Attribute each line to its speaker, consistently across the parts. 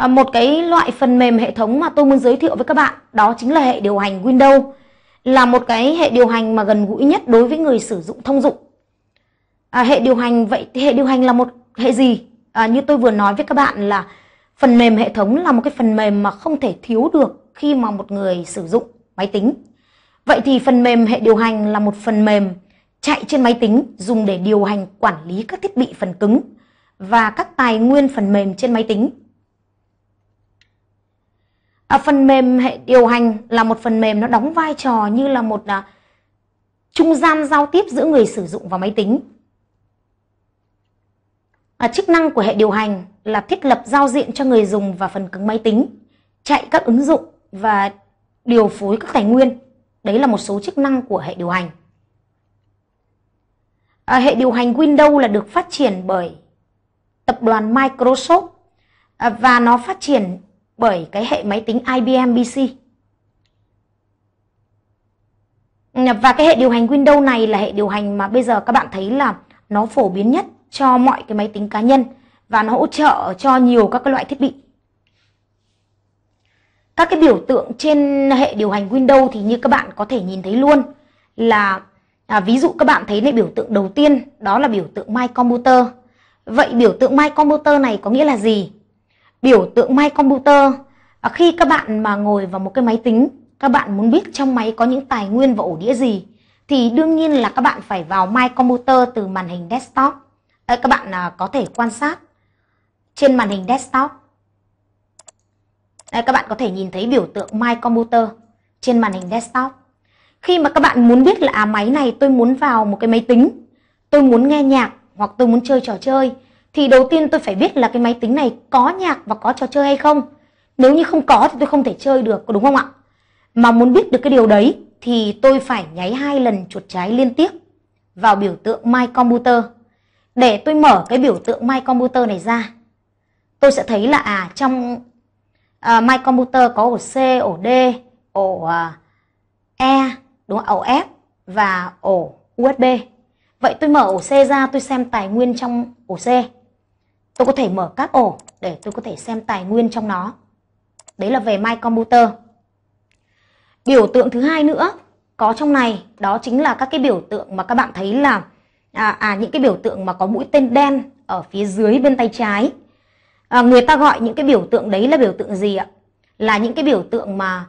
Speaker 1: À, một cái loại phần mềm hệ thống mà tôi muốn giới thiệu với các bạn đó chính là hệ điều hành Windows là một cái hệ điều hành mà gần gũi nhất đối với người sử dụng thông dụng à, hệ điều hành vậy hệ điều hành là một hệ gì à, như tôi vừa nói với các bạn là phần mềm hệ thống là một cái phần mềm mà không thể thiếu được khi mà một người sử dụng máy tính vậy thì phần mềm hệ điều hành là một phần mềm chạy trên máy tính dùng để điều hành quản lý các thiết bị phần cứng và các tài nguyên phần mềm trên máy tính à, phần mềm hệ điều hành là một phần mềm nó đóng vai trò như là một à, trung gian giao tiếp giữa người sử dụng và máy tính à, chức năng của hệ điều hành là thiết lập giao diện cho người dùng và phần cứng máy tính chạy các ứng dụng và điều phối các tài nguyên đấy là một số chức năng của hệ điều hành à, hệ điều hành Windows là được phát triển bởi tập đoàn Microsoft à, và nó phát triển bởi cái hệ máy tính IBM PC. Và cái hệ điều hành Windows này là hệ điều hành mà bây giờ các bạn thấy là nó phổ biến nhất cho mọi cái máy tính cá nhân và nó hỗ trợ cho nhiều các cái loại thiết bị. Các cái biểu tượng trên hệ điều hành Windows thì như các bạn có thể nhìn thấy luôn là à, ví dụ các bạn thấy này biểu tượng đầu tiên đó là biểu tượng My Computer. Vậy biểu tượng My Computer này có nghĩa là gì? biểu tượng my computer à, khi các bạn mà ngồi vào một cái máy tính các bạn muốn biết trong máy có những tài nguyên và ổ đĩa gì thì đương nhiên là các bạn phải vào my computer từ màn hình desktop à, các bạn à, có thể quan sát trên màn hình desktop Đây, à, các bạn có thể nhìn thấy biểu tượng My Computer trên màn hình desktop. Khi mà các bạn muốn biết là à, máy này tôi muốn vào một cái máy tính, tôi muốn nghe nhạc hoặc tôi muốn chơi trò chơi thì đầu tiên tôi phải biết là cái máy tính này có nhạc và có trò chơi hay không. Nếu như không có thì tôi không thể chơi được, đúng không ạ? Mà muốn biết được cái điều đấy thì tôi phải nháy hai lần chuột trái liên tiếp vào biểu tượng My Computer. Để tôi mở cái biểu tượng My Computer này ra. Tôi sẽ thấy là à trong uh, My Computer có ổ C, ổ D, ổ uh, E, đúng không? ổ F và ổ USB. Vậy tôi mở ổ C ra tôi xem tài nguyên trong ổ C. Tôi có thể mở các ổ để tôi có thể xem tài nguyên trong nó. Đấy là về My Computer. Biểu tượng thứ hai nữa có trong này đó chính là các cái biểu tượng mà các bạn thấy là à, à những cái biểu tượng mà có mũi tên đen ở phía dưới bên tay trái. À, người ta gọi những cái biểu tượng đấy là biểu tượng gì ạ? Là những cái biểu tượng mà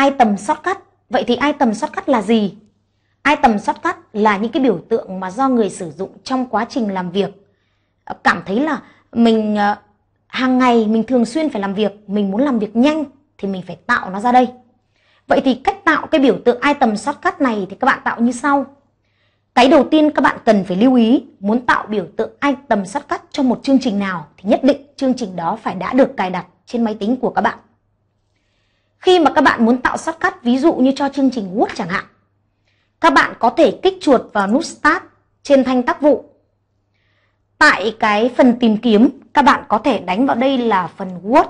Speaker 1: item shortcut. Vậy thì item shortcut là gì? Item shortcut là những cái biểu tượng mà do người sử dụng trong quá trình làm việc cảm thấy là mình ờ, hàng ngày mình thường xuyên phải làm việc mình muốn làm việc nhanh thì mình phải tạo nó ra đây vậy thì cách tạo cái biểu tượng item shortcut này thì các bạn tạo như sau cái đầu tiên các bạn cần phải lưu ý muốn tạo biểu tượng item shortcut cho một chương trình nào thì nhất định chương trình đó phải đã được cài đặt trên máy tính của các bạn khi mà các bạn muốn tạo shortcut ví dụ như cho chương trình Word chẳng hạn các bạn có thể kích chuột vào nút Start trên thanh tác vụ Tại cái phần tìm kiếm, các bạn có thể đánh vào đây là phần Word.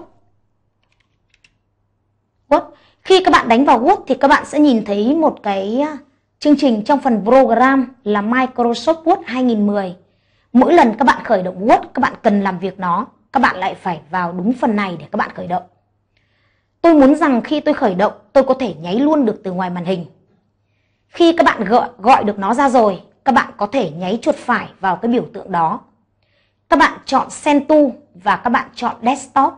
Speaker 1: Word. Khi các bạn đánh vào Word thì các bạn sẽ nhìn thấy một cái à, chương trình trong phần program là Microsoft Word 2010. Mỗi lần các bạn khởi động Word, các bạn cần làm việc nó, các bạn lại phải vào đúng phần này để các bạn khởi động. Tôi muốn rằng khi tôi khởi động, tôi có thể nháy luôn được từ ngoài màn hình. Khi các bạn gọi, gọi được nó ra rồi, các bạn có thể nháy chuột phải vào cái biểu tượng đó các bạn chọn Sentu và các bạn chọn Desktop.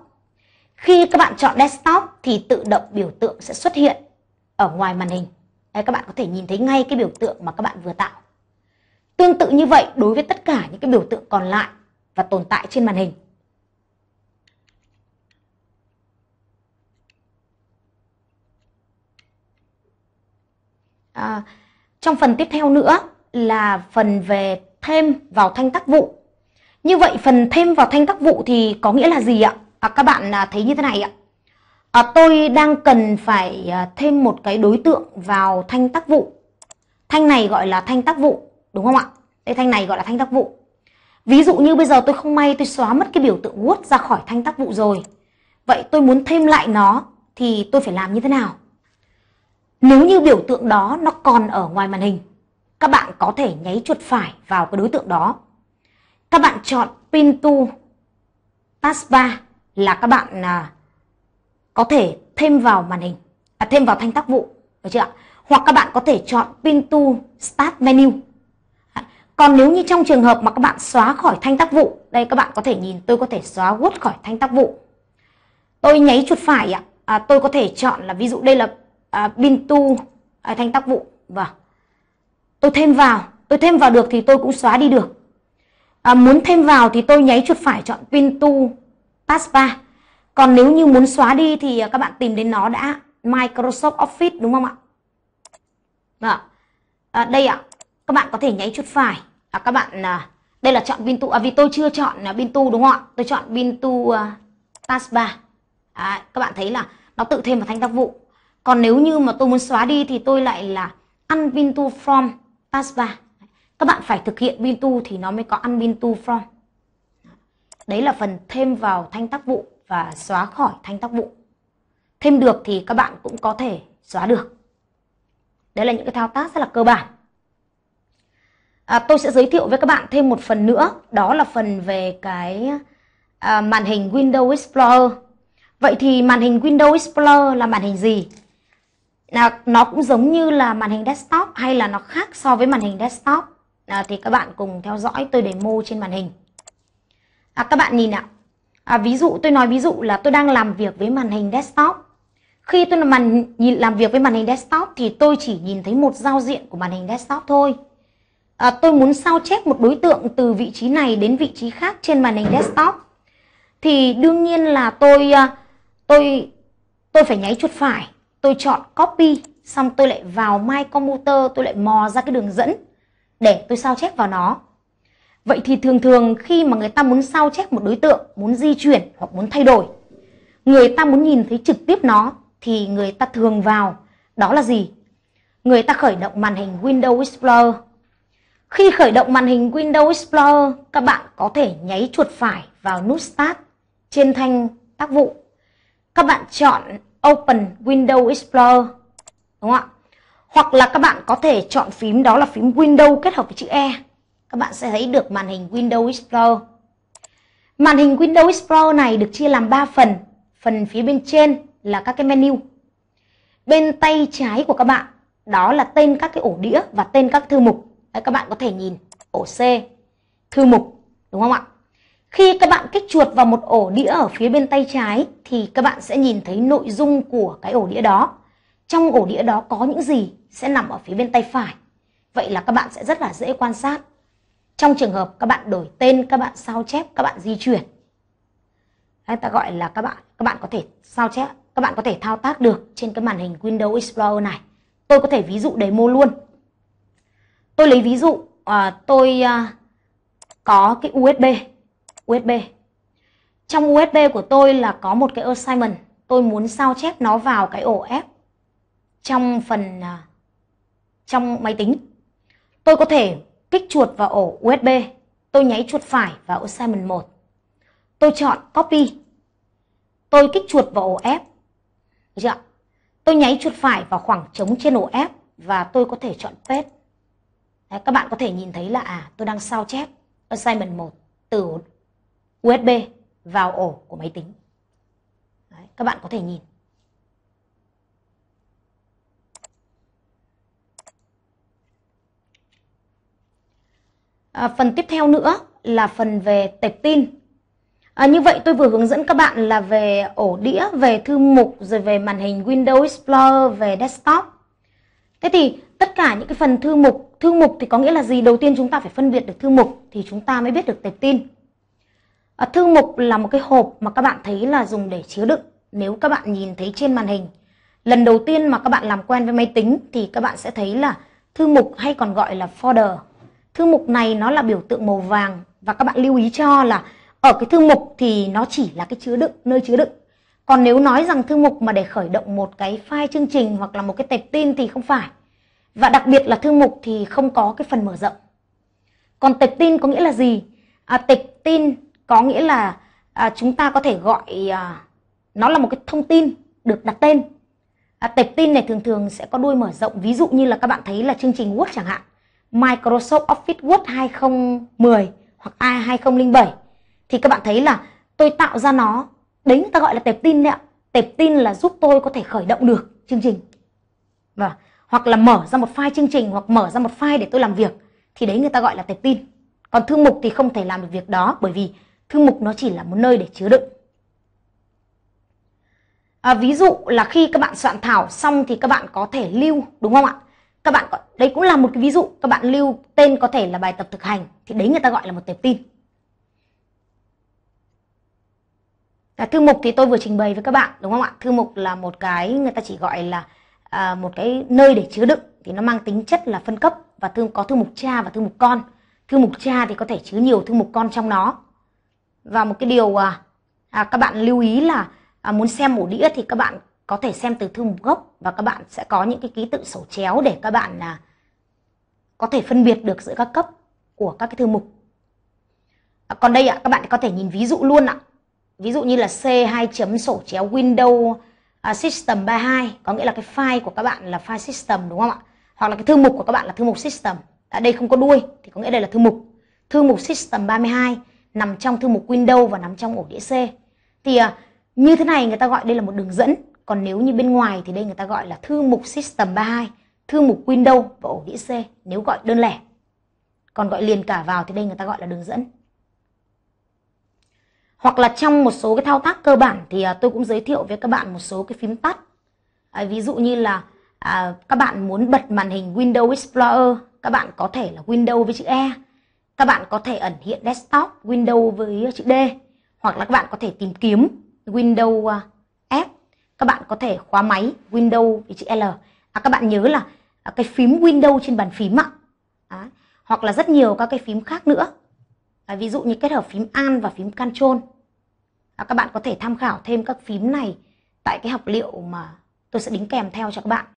Speaker 1: Khi các bạn chọn Desktop thì tự động biểu tượng sẽ xuất hiện ở ngoài màn hình. Đấy, các bạn có thể nhìn thấy ngay cái biểu tượng mà các bạn vừa tạo. Tương tự như vậy đối với tất cả những cái biểu tượng còn lại và tồn tại trên màn hình. À, trong phần tiếp theo nữa là phần về thêm vào thanh tác vụ như vậy phần thêm vào thanh tác vụ thì có nghĩa là gì ạ? À, các bạn à, thấy như thế này ạ. À, tôi đang cần phải à, thêm một cái đối tượng vào thanh tác vụ. Thanh này gọi là thanh tác vụ, đúng không ạ? Đây thanh này gọi là thanh tác vụ. Ví dụ như bây giờ tôi không may tôi xóa mất cái biểu tượng Word ra khỏi thanh tác vụ rồi. Vậy tôi muốn thêm lại nó thì tôi phải làm như thế nào? Nếu như biểu tượng đó nó còn ở ngoài màn hình, các bạn có thể nháy chuột phải vào cái đối tượng đó các bạn chọn pin to taskbar là các bạn à, có thể thêm vào màn hình, à, thêm vào thanh tác vụ, được chưa ạ? Hoặc các bạn có thể chọn pin to start menu. À, còn nếu như trong trường hợp mà các bạn xóa khỏi thanh tác vụ, đây các bạn có thể nhìn tôi có thể xóa gút khỏi thanh tác vụ. Tôi nháy chuột phải ạ, à, tôi có thể chọn là ví dụ đây là à, pin to à, thanh tác vụ. Vâng. Tôi thêm vào, tôi thêm vào được thì tôi cũng xóa đi được à, muốn thêm vào thì tôi nháy chuột phải chọn pin to taskbar còn nếu như muốn xóa đi thì à, các bạn tìm đến nó đã Microsoft Office đúng không vâng ạ À, đây ạ các bạn có thể nháy chuột phải à, các bạn à, đây là chọn pin to à, vì tôi chưa chọn uh, pin to đúng không ạ tôi chọn pin to uh, taskbar à, các bạn thấy là nó tự thêm vào thanh tác vụ còn nếu như mà tôi muốn xóa đi thì tôi lại là unpin to from taskbar các bạn phải thực hiện bin tu thì nó mới có ăn bin tu from đấy là phần thêm vào thanh tác vụ và xóa khỏi thanh tác vụ thêm được thì các bạn cũng có thể xóa được đấy là những cái thao tác rất là cơ bản à, tôi sẽ giới thiệu với các bạn thêm một phần nữa đó là phần về cái à, màn hình Windows Explorer vậy thì màn hình Windows Explorer là màn hình gì nó cũng giống như là màn hình desktop hay là nó khác so với màn hình desktop à, thì các bạn cùng theo dõi tôi để mô trên màn hình. À, các bạn nhìn ạ. À, ví dụ tôi nói ví dụ là tôi đang làm việc với màn hình desktop. Khi tôi làm màn nhìn làm việc với màn hình desktop thì tôi chỉ nhìn thấy một giao diện của màn hình desktop thôi. À, tôi muốn sao chép một đối tượng từ vị trí này đến vị trí khác trên màn hình desktop thì đương nhiên là tôi à, tôi tôi phải nháy chuột phải, tôi chọn copy xong tôi lại vào my computer, tôi lại mò ra cái đường dẫn để tôi sao chép vào nó. Vậy thì thường thường khi mà người ta muốn sao chép một đối tượng, muốn di chuyển hoặc muốn thay đổi, người ta muốn nhìn thấy trực tiếp nó thì người ta thường vào, đó là gì? Người ta khởi động màn hình Windows Explorer. Khi khởi động màn hình Windows Explorer, các bạn có thể nháy chuột phải vào nút Start trên thanh tác vụ. Các bạn chọn Open Windows Explorer, đúng không ạ? Hoặc là các bạn có thể chọn phím đó là phím Windows kết hợp với chữ E. Các bạn sẽ thấy được màn hình Windows Explorer. Màn hình Windows Explorer này được chia làm 3 phần. Phần phía bên trên là các cái menu. Bên tay trái của các bạn đó là tên các cái ổ đĩa và tên các thư mục. Đấy, các bạn có thể nhìn ổ C, thư mục, đúng không ạ? Khi các bạn kích chuột vào một ổ đĩa ở phía bên tay trái thì các bạn sẽ nhìn thấy nội dung của cái ổ đĩa đó trong ổ đĩa đó có những gì sẽ nằm ở phía bên tay phải. Vậy là các bạn sẽ rất là dễ quan sát. Trong trường hợp các bạn đổi tên, các bạn sao chép, các bạn di chuyển. hay ta gọi là các bạn các bạn có thể sao chép, các bạn có thể thao tác được trên cái màn hình Windows Explorer này. Tôi có thể ví dụ demo luôn. Tôi lấy ví dụ à, tôi à, có cái USB, USB. Trong USB của tôi là có một cái assignment, tôi muốn sao chép nó vào cái ổ F trong phần à, trong máy tính. Tôi có thể kích chuột vào ổ USB, tôi nháy chuột phải vào assignment 1. Tôi chọn copy. Tôi kích chuột vào ổ F. dạ Tôi nháy chuột phải vào khoảng trống trên ổ F và tôi có thể chọn paste. Đấy, các bạn có thể nhìn thấy là à tôi đang sao chép assignment 1 từ USB vào ổ của máy tính. Đấy, các bạn có thể nhìn. à, phần tiếp theo nữa là phần về tệp tin à, như vậy tôi vừa hướng dẫn các bạn là về ổ đĩa về thư mục rồi về màn hình Windows Explorer về desktop thế thì tất cả những cái phần thư mục thư mục thì có nghĩa là gì đầu tiên chúng ta phải phân biệt được thư mục thì chúng ta mới biết được tệp tin à, thư mục là một cái hộp mà các bạn thấy là dùng để chứa đựng nếu các bạn nhìn thấy trên màn hình lần đầu tiên mà các bạn làm quen với máy tính thì các bạn sẽ thấy là thư mục hay còn gọi là folder thư mục này nó là biểu tượng màu vàng và các bạn lưu ý cho là ở cái thư mục thì nó chỉ là cái chứa đựng nơi chứa đựng còn nếu nói rằng thư mục mà để khởi động một cái file chương trình hoặc là một cái tệp tin thì không phải và đặc biệt là thư mục thì không có cái phần mở rộng còn tệp tin có nghĩa là gì à, tệp tin có nghĩa là à, chúng ta có thể gọi à, nó là một cái thông tin được đặt tên à, tệp tin này thường thường sẽ có đuôi mở rộng ví dụ như là các bạn thấy là chương trình word chẳng hạn Microsoft Office Word 2010 hoặc A 2007 thì các bạn thấy là tôi tạo ra nó đấy người ta gọi là tệp tin đấy ạ tệp tin là giúp tôi có thể khởi động được chương trình và vâng hoặc là mở ra một file chương trình hoặc mở ra một file để tôi làm việc thì đấy người ta gọi là tệp tin còn thư mục thì không thể làm được việc đó bởi vì thư mục nó chỉ là một nơi để chứa đựng à, ví dụ là khi các bạn soạn thảo xong thì các bạn có thể lưu đúng không ạ các bạn có đấy cũng là một cái ví dụ các bạn lưu tên có thể là bài tập thực hành thì đấy người ta gọi là một tệp tin. Cả thư mục thì tôi vừa trình bày với các bạn đúng không ạ? Thư mục là một cái người ta chỉ gọi là à, một cái nơi để chứa đựng thì nó mang tính chất là phân cấp và thư có thư mục cha và thư mục con. Thư mục cha thì có thể chứa nhiều thư mục con trong nó. Và một cái điều à, à, các bạn lưu ý là à, muốn xem ổ đĩa thì các bạn có thể xem từ thư mục gốc và các bạn sẽ có những cái ký tự sổ chéo để các bạn à, có thể phân biệt được giữa các cấp của các cái thư mục à, còn đây ạ các bạn có thể nhìn ví dụ luôn ạ ví dụ như là C 2 chấm sổ chéo Windows à, System 32 có nghĩa là cái file của các bạn là file system đúng không ạ hoặc là cái thư mục của các bạn là thư mục system à, đây không có đuôi thì có nghĩa đây là thư mục thư mục system 32 nằm trong thư mục Windows và nằm trong ổ đĩa C thì à, như thế này người ta gọi đây là một đường dẫn còn nếu như bên ngoài thì đây người ta gọi là thư mục system 32 thư mục Windows và ổ đĩa C nếu gọi đơn lẻ. Còn gọi liền cả vào thì đây người ta gọi là đường dẫn. Hoặc là trong một số cái thao tác cơ bản thì à, tôi cũng giới thiệu với các bạn một số cái phím tắt. À, ví dụ như là à, các bạn muốn bật màn hình Windows Explorer, các bạn có thể là Windows với chữ E. Các bạn có thể ẩn hiện desktop Windows với à, chữ D. Hoặc là các bạn có thể tìm kiếm Windows F. À, các bạn có thể khóa máy Windows với chữ L. À, các bạn nhớ là À, cái phím Windows trên bàn phím ạ à. hoặc là rất nhiều các cái phím khác nữa à, ví dụ như kết hợp phím An và phím Control à, các bạn có thể tham khảo thêm các phím này tại cái học liệu mà tôi sẽ đính kèm theo cho các bạn